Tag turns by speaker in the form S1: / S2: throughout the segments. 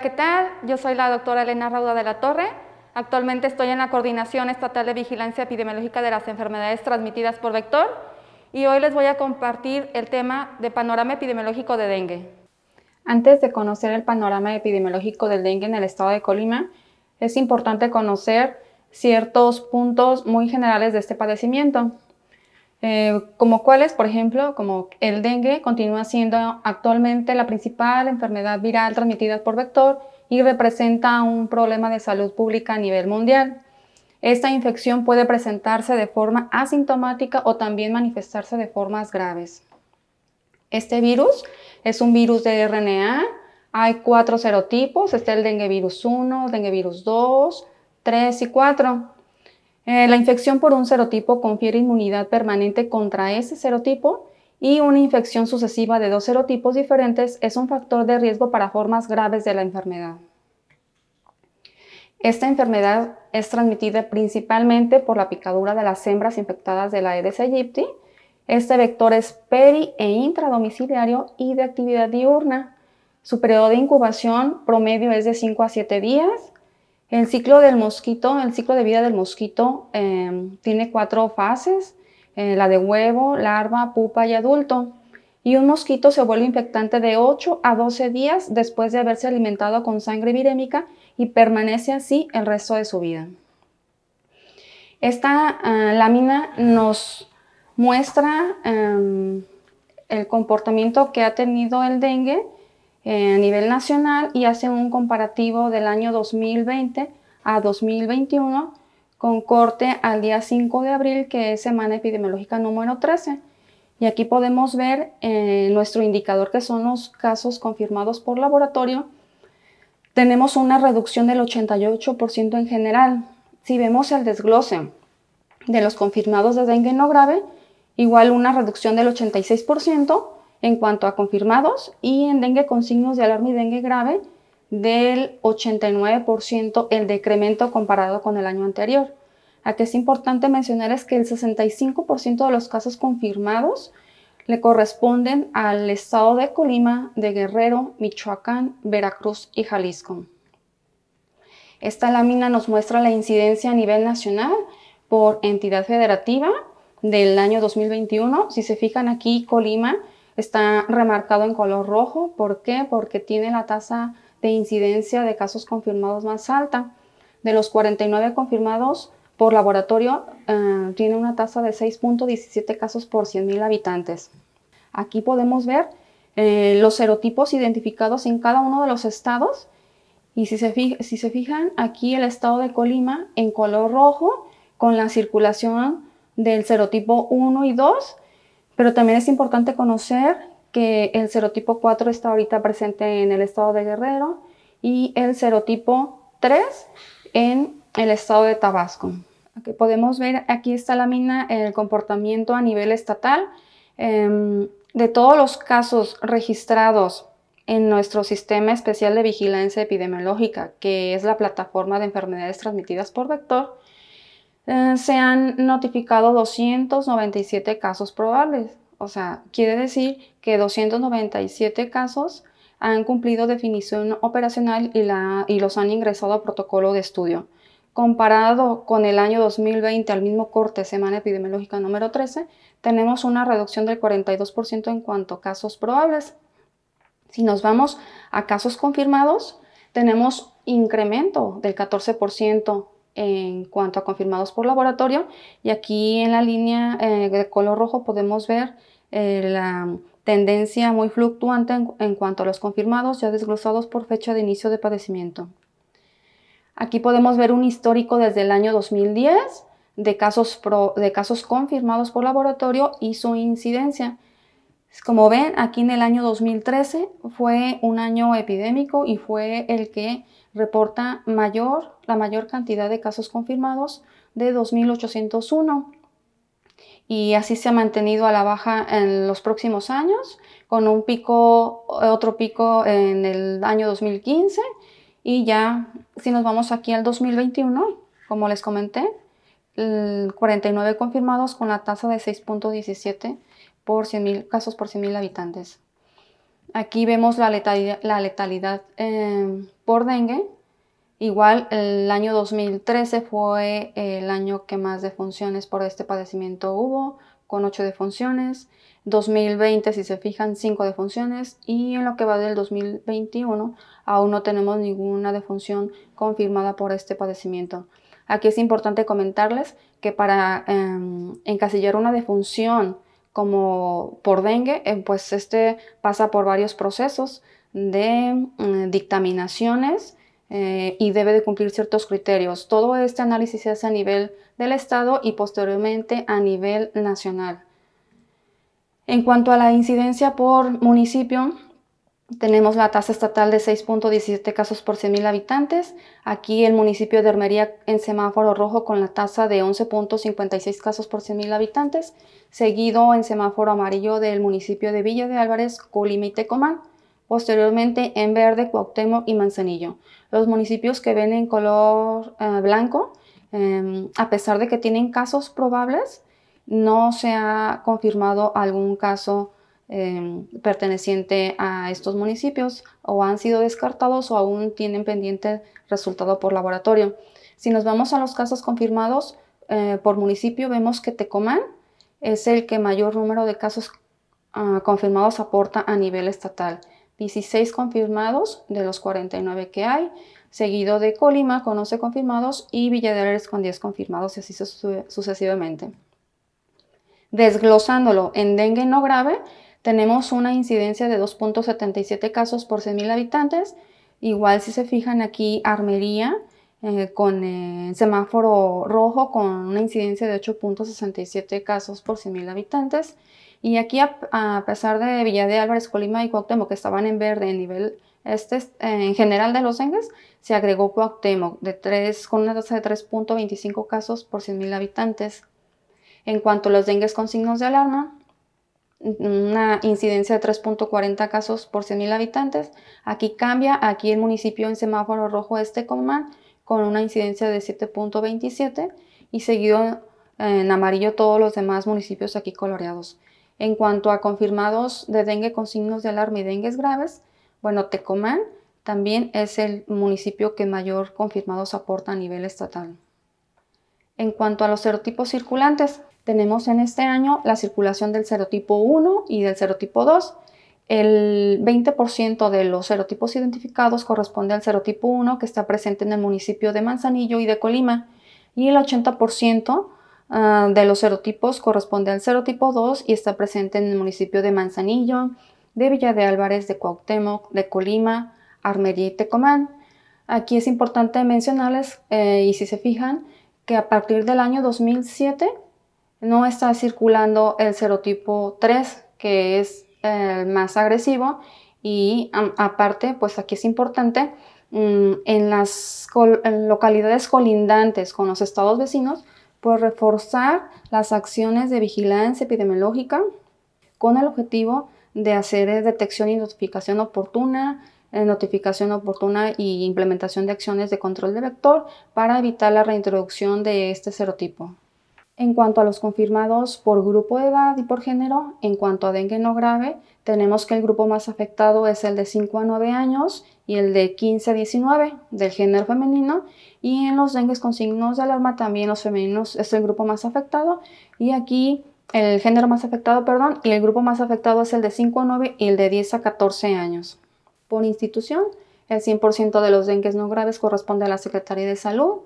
S1: ¿qué tal? Yo soy la doctora Elena Rauda de la Torre. Actualmente estoy en la Coordinación Estatal de Vigilancia Epidemiológica de las Enfermedades Transmitidas por Vector y hoy les voy a compartir el tema de panorama epidemiológico de dengue. Antes de conocer el panorama epidemiológico del dengue en el estado de Colima, es importante conocer ciertos puntos muy generales de este padecimiento. Eh, como cuáles, por ejemplo, como el dengue continúa siendo actualmente la principal enfermedad viral transmitida por vector y representa un problema de salud pública a nivel mundial. Esta infección puede presentarse de forma asintomática o también manifestarse de formas graves. Este virus es un virus de RNA. Hay cuatro serotipos. Está el dengue virus 1, dengue virus 2, 3 y 4. Eh, la infección por un serotipo confiere inmunidad permanente contra ese serotipo y una infección sucesiva de dos serotipos diferentes es un factor de riesgo para formas graves de la enfermedad. Esta enfermedad es transmitida principalmente por la picadura de las hembras infectadas de la Aedes aegypti. Este vector es peri e intradomiciliario y de actividad diurna. Su periodo de incubación promedio es de 5 a 7 días el ciclo del mosquito, el ciclo de vida del mosquito em, tiene cuatro fases, eh, la de huevo, larva, pupa y adulto. Y un mosquito se vuelve infectante de 8 a 12 días después de haberse alimentado con sangre virémica y permanece así el resto de su vida. Esta ah, lámina nos muestra em, el comportamiento que ha tenido el dengue eh, a nivel nacional y hace un comparativo del año 2020 a 2021 con corte al día 5 de abril, que es semana epidemiológica número 13. Y aquí podemos ver eh, nuestro indicador, que son los casos confirmados por laboratorio. Tenemos una reducción del 88% en general. Si vemos el desglose de los confirmados de dengue no grave, igual una reducción del 86% en cuanto a confirmados y en dengue con signos de alarma y dengue grave del 89% el decremento comparado con el año anterior. que es importante mencionar es que el 65% de los casos confirmados le corresponden al estado de Colima, de Guerrero, Michoacán, Veracruz y Jalisco. Esta lámina nos muestra la incidencia a nivel nacional por entidad federativa del año 2021. Si se fijan aquí, Colima Está remarcado en color rojo. ¿Por qué? Porque tiene la tasa de incidencia de casos confirmados más alta. De los 49 confirmados por laboratorio, eh, tiene una tasa de 6.17 casos por 100.000 habitantes. Aquí podemos ver eh, los serotipos identificados en cada uno de los estados. Y si se, si se fijan, aquí el estado de Colima en color rojo con la circulación del serotipo 1 y 2 pero también es importante conocer que el serotipo 4 está ahorita presente en el estado de Guerrero y el serotipo 3 en el estado de Tabasco. Aquí podemos ver aquí esta lámina el comportamiento a nivel estatal em, de todos los casos registrados en nuestro sistema especial de vigilancia epidemiológica, que es la plataforma de enfermedades transmitidas por vector. Eh, se han notificado 297 casos probables. O sea, quiere decir que 297 casos han cumplido definición operacional y, y los han ingresado a protocolo de estudio. Comparado con el año 2020 al mismo corte, semana epidemiológica número 13, tenemos una reducción del 42% en cuanto a casos probables. Si nos vamos a casos confirmados, tenemos incremento del 14% en cuanto a confirmados por laboratorio y aquí en la línea eh, de color rojo podemos ver eh, la tendencia muy fluctuante en, cuanto a los confirmados ya desglosados por fecha de inicio de padecimiento. Aquí podemos ver un histórico desde el año 2010 de casos, de casos confirmados por laboratorio y su incidencia. Como ven, aquí en el año 2013 fue un año epidémico y fue el que reporta mayor, la mayor cantidad de casos confirmados de 2.801 y así se ha mantenido a la baja en los próximos años, con un pico, otro pico en el año 2015 y ya si nos vamos aquí al 2021, como les comenté, 49 confirmados con la tasa de 6.17 por 100.000 casos por 100.000 habitantes. Aquí vemos la letalidad, em, por dengue. Igual el año 2013 fue el año que más defunciones por este padecimiento hubo, con 8 defunciones. 2020, si se fijan, 5 defunciones. Y en lo que va del 2021, aún no tenemos ninguna defunción confirmada por este padecimiento. Aquí es importante comentarles que para em, encasillar una defunción como por dengue, eh, pues este pasa por varios procesos de mm, dictaminaciones eh, y debe de cumplir ciertos criterios. Todo este análisis se hace a nivel del Estado y posteriormente a nivel nacional. En cuanto a la incidencia por municipio, tenemos la tasa estatal de 6.17 casos por 100.000 habitantes. Aquí el municipio de Hermería en semáforo rojo con la tasa de 11.56 casos por 100.000 habitantes, seguido en semáforo amarillo del municipio de Villa de Álvarez, Colima y Tecomán, posteriormente en verde Cuauhtémoc y Manzanillo. Los municipios que ven en color eh, blanco, em, a pesar de que tienen casos probables, no se ha confirmado algún caso Em, perteneciente a estos municipios o han sido descartados o aún tienen pendiente resultado por laboratorio. Si nos vamos a los casos confirmados eh, por municipio, vemos que Tecomán es el que mayor número de casos ah, confirmados aporta a nivel estatal. 16 confirmados de los 49 que hay, seguido de Colima con 11 confirmados y Villadares con 10 confirmados y así sucesivamente. Desglosándolo en dengue no grave, tenemos una incidencia de 2.77 casos por 100.000 habitantes. Igual si se fijan aquí, armería eh, con eh, semáforo rojo con una incidencia de 8.67 casos por 100.000 habitantes. Y aquí, a, pesar de Villa de Álvarez, Colima y Cuauhtémoc, que estaban en verde en nivel este, en general de los dengues, se agregó Cuauhtémoc de con una tasa de 3.25 casos por 100.000 habitantes. En cuanto a los dengues con signos de alarma, una incidencia de 3.40 casos por 100.000 habitantes. Aquí cambia, aquí el municipio en semáforo rojo es Tecomán con una incidencia de 7.27 y seguido en amarillo todos los demás municipios aquí coloreados. En cuanto a confirmados de dengue con signos de alarma y dengues graves, bueno, Tecomán también es el municipio que mayor confirmados aporta a nivel estatal. En cuanto a los serotipos circulantes, tenemos en este año la circulación del serotipo 1 y del serotipo 2. El 20% de los serotipos identificados corresponde al serotipo 1 que está presente en el municipio de Manzanillo y de Colima y el 80% ah, de los serotipos corresponde al serotipo 2 y está presente en el municipio de Manzanillo, de Villa de Álvarez, de Cuauhtémoc, de Colima, Armería y Tecomán. Aquí es importante mencionarles, eh, y si se fijan, que a partir del año 2007 no está circulando el serotipo 3, que es el eh, más agresivo. Y aparte, pues aquí es importante, mm, en las localidades colindantes con los estados vecinos, pues reforzar las acciones de vigilancia epidemiológica con el objetivo de hacer eh, detección y notificación oportuna, eh, notificación oportuna y implementación de acciones de control de vector para evitar la reintroducción de este serotipo. En cuanto a los confirmados por grupo de edad y por género, en cuanto a dengue no grave, tenemos que el grupo más afectado es el de 5 a 9 años y el de 15 a 19 del género femenino. Y en los dengues con signos de alarma también los femeninos es el grupo más afectado. Y aquí el género más afectado, perdón, y el grupo más afectado es el de 5 a 9 y el de 10 a 14 años. Por institución, el 100% de los dengues no graves corresponde a la Secretaría de Salud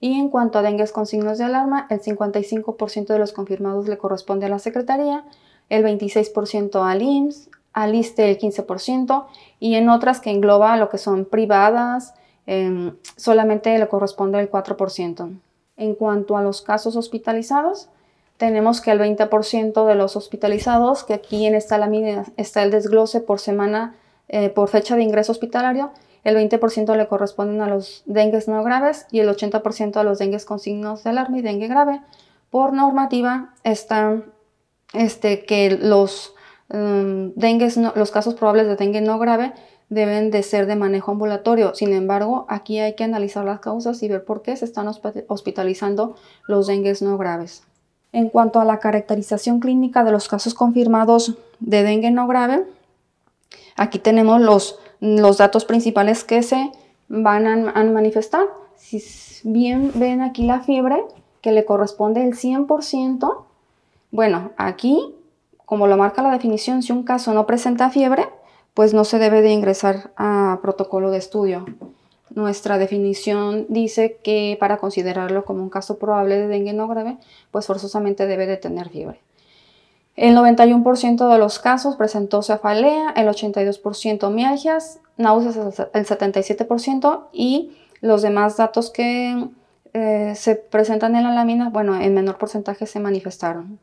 S1: y en cuanto a dengues con signos de alarma, el 55% de los confirmados le corresponde a la Secretaría, el 26% al IMSS, al ISTE el 15% y en otras que engloba lo que son privadas, em, solamente le corresponde el 4%. En cuanto a los casos hospitalizados, tenemos que el 20% de los hospitalizados, que aquí en esta lámina está el desglose por semana, eh, por fecha de ingreso hospitalario, el 20% le corresponden a los dengues no graves y el 80% a los dengues con signos de alarma y dengue grave. Por normativa está este, que los, mm, los casos probables de dengue no grave deben de ser de manejo ambulatorio. Sin embargo, aquí hay que analizar las causas y ver por qué se están hospitalizando los dengues no graves. En cuanto a la caracterización clínica de los casos confirmados de dengue no grave, aquí tenemos los los datos principales que se van a, manifestar. Si bien ven aquí la fiebre, que le corresponde el 100%, bueno, aquí, como lo marca la definición, si un caso no presenta fiebre, pues no se debe de ingresar a protocolo de estudio. Nuestra definición dice que para considerarlo como un caso probable de dengue no grave, pues forzosamente debe de tener fiebre. El 91% de los casos presentó cefalea, el 82% mialgias, náuseas el 77% y los demás datos que eh, se presentan en la lámina, bueno, en menor porcentaje se manifestaron.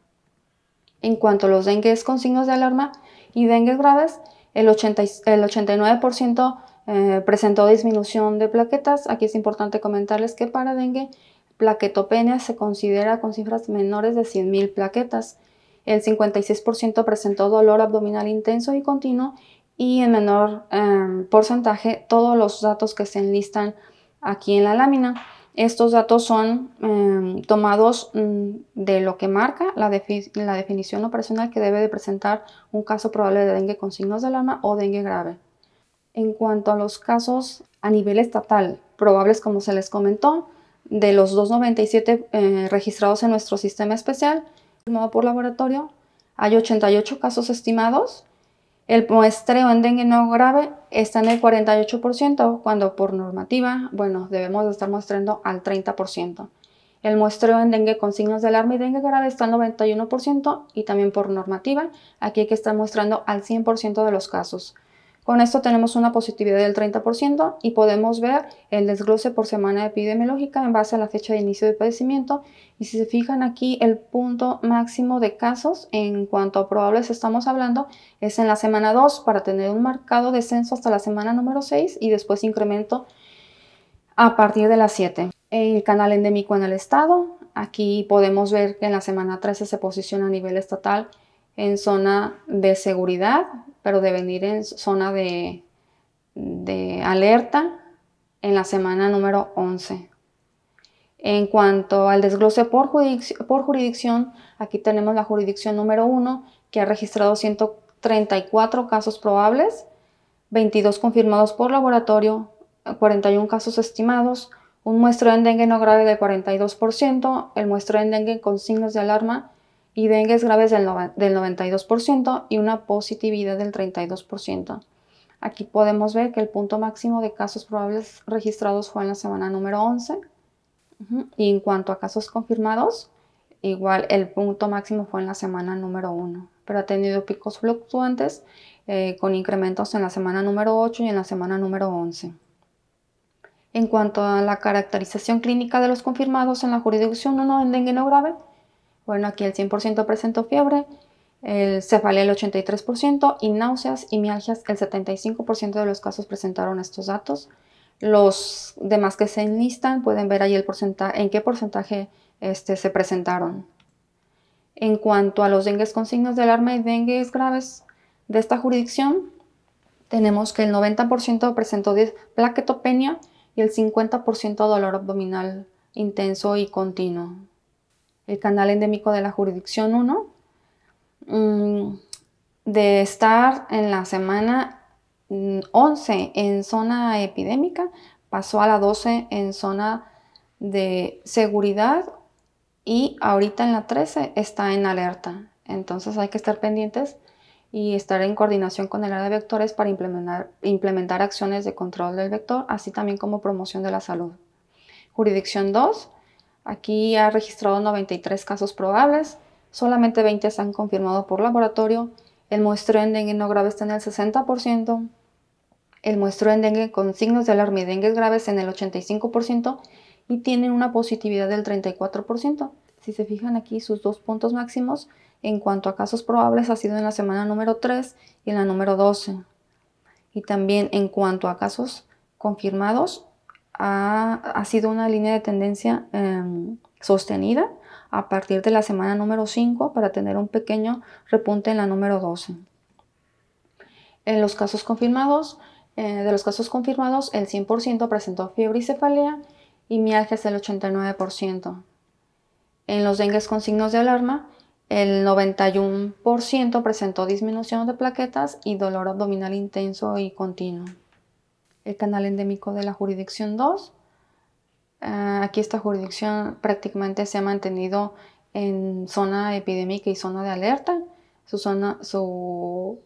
S1: En cuanto a los dengues con signos de alarma y dengues graves, el, 89% eh, presentó disminución de plaquetas. Aquí es importante comentarles que para dengue, plaquetopenia se considera con cifras menores de 100.000 plaquetas el 56% presentó dolor abdominal intenso y continuo y en menor em, porcentaje todos los datos que se enlistan aquí en la lámina. Estos datos son em, tomados mm, de lo que marca la, definición operacional que debe de presentar un caso probable de dengue con signos de alarma o dengue grave. En cuanto a los casos a nivel estatal, probables como se les comentó, de los 297 eh, registrados en nuestro sistema especial, por laboratorio, hay 88 casos estimados. El muestreo en dengue no grave está en el 48%, cuando por normativa, bueno, debemos estar mostrando al 30%. El muestreo en dengue con signos de alarma y dengue grave está en 91% y también por normativa, aquí hay que estar mostrando al 100% de los casos. Con esto tenemos una positividad del 30% y podemos ver el desglose por semana epidemiológica en base a la fecha de inicio de padecimiento. Y si se fijan aquí, el punto máximo de casos en cuanto a probables estamos hablando es en la semana 2 para tener un marcado descenso hasta la semana número 6 y después incremento a partir de la 7. El canal endémico en el estado, aquí podemos ver que en la semana 13 se posiciona a nivel estatal en zona de seguridad, pero de venir en zona de, alerta en la semana número 11. En cuanto al desglose por, jurisdicción, aquí tenemos la jurisdicción número 1, que ha registrado 134 casos probables, 22 confirmados por laboratorio, 41 casos estimados, un muestro de dengue no grave de 42%, el muestro de dengue con signos de alarma y dengues graves del, 92% y una positividad del 32%. Aquí podemos ver que el punto máximo de casos probables registrados fue en la semana número 11. Y en cuanto a casos confirmados, igual el punto máximo fue en la semana número 1, pero ha tenido picos fluctuantes eh, con incrementos en la semana número 8 y en la semana número 11. En cuanto a la caracterización clínica de los confirmados en la jurisdicción 1 en dengue no grave, bueno, aquí el 100% presentó fiebre, el cefalea el 83% y náuseas y mialgias el 75% de los casos presentaron estos datos. Los demás que se enlistan pueden ver ahí en qué porcentaje este, se presentaron. En cuanto a los dengues con signos de alarma y dengues graves de esta jurisdicción, tenemos que el 90% presentó plaquetopenia y el 50% dolor abdominal intenso y continuo el canal endémico de la jurisdicción 1, mm, de estar en la semana 11 mm, en zona epidémica, pasó a la 12 en zona de seguridad y ahorita en la 13 está en alerta. Entonces hay que estar pendientes y estar en coordinación con el área de vectores para implementar, implementar acciones de control del vector, así también como promoción de la salud. Jurisdicción 2, Aquí ha registrado 93 casos probables, solamente 20 se han confirmado por laboratorio, el muestreo en dengue no grave está en el 60%, el muestreo en dengue con signos de alarma y dengue graves en el 85% y tienen una positividad del 34%. Si se fijan aquí sus dos puntos máximos en cuanto a casos probables ha sido en la semana número 3 y en la número 12. Y también en cuanto a casos confirmados ha, sido una línea de tendencia em, sostenida a partir de la semana número 5 para tener un pequeño repunte en la número 12. En los casos confirmados, eh, de los casos confirmados, el 100% presentó fiebre y cefalea y mialgias el 89%. En los dengues con signos de alarma, el 91% presentó disminución de plaquetas y dolor abdominal intenso y continuo el canal endémico de la jurisdicción 2. Ah, aquí esta jurisdicción prácticamente se ha mantenido en zona epidémica y zona de alerta. Su, zona, su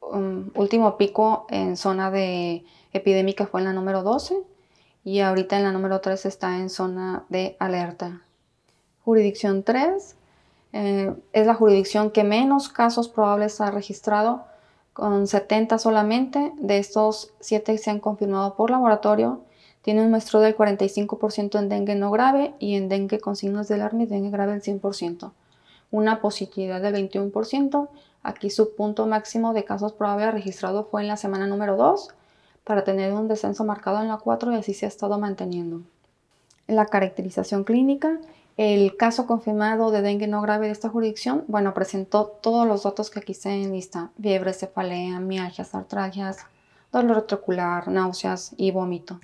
S1: um, último pico en zona de epidémica fue en la número 12 y ahorita en la número 3 está en zona de alerta. Jurisdicción 3 eh, es la jurisdicción que menos casos probables ha registrado con 70 solamente. De estos 7 se han confirmado por laboratorio. Tiene un muestreo del 45% en dengue no grave y en dengue con signos de alarma y dengue grave el 100%. Una positividad del 21%. Aquí su punto máximo de casos probables registrado fue en la semana número 2 para tener un descenso marcado en la 4 y así se ha estado manteniendo. La caracterización clínica el caso confirmado de dengue no grave de esta jurisdicción, bueno, presentó todos los datos que aquí se lista, fiebre, cefalea, mialgias, artralgias, dolor retrocular, náuseas y vómito.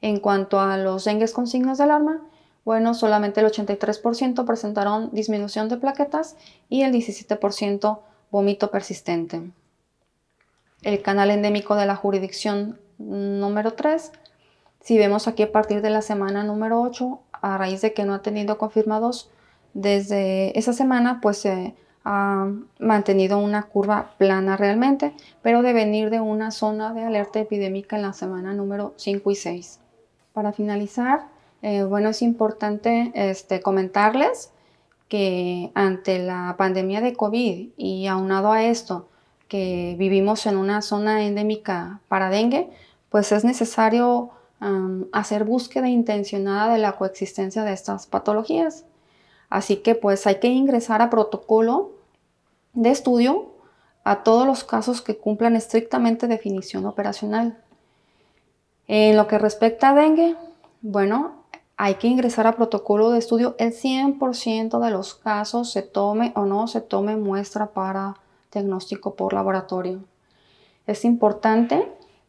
S1: En cuanto a los dengues con signos de alarma, bueno, solamente el 83% presentaron disminución de plaquetas y el 17% vómito persistente. El canal endémico de la jurisdicción número 3, si vemos aquí a partir de la semana número 8, a raíz de que no ha tenido confirmados, desde esa semana pues se ha mantenido una curva plana realmente, pero de venir de una zona de alerta epidémica en la semana número 5 y 6. Para finalizar, eh, bueno, es importante este, comentarles que ante la pandemia de COVID y aunado a esto, que vivimos en una zona endémica para dengue, pues es necesario hacer búsqueda intencionada de la coexistencia de estas patologías. Así que pues hay que ingresar a protocolo de estudio a todos los casos que cumplan estrictamente definición operacional. En lo que respecta a dengue, bueno, hay que ingresar a protocolo de estudio el 100% de los casos se tome o no se tome muestra para diagnóstico por laboratorio. Es importante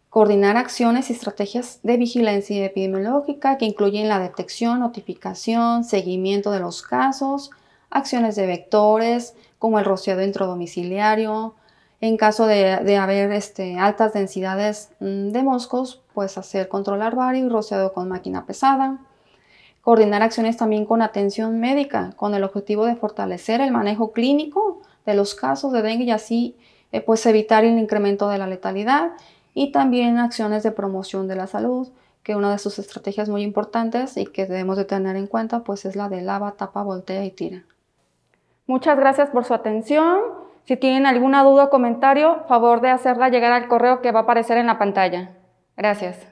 S1: coordinar acciones y estrategias de vigilancia epidemiológica que incluyen la detección, notificación, seguimiento de los casos, acciones de vectores como el rociado intradomiciliario. En caso de, haber este, altas densidades mm, de moscos, pues hacer control larvario y rociado con máquina pesada. Coordinar acciones también con atención médica, con el objetivo de fortalecer el manejo clínico de los casos de dengue y así eh, pues evitar el incremento de la letalidad y también acciones de promoción de la salud, que una de sus estrategias muy importantes y que debemos de tener en cuenta pues es la de lava, tapa, voltea y tira. Muchas gracias por su atención. Si tienen alguna duda o comentario, favor de hacerla llegar al correo que va a aparecer en la pantalla. Gracias.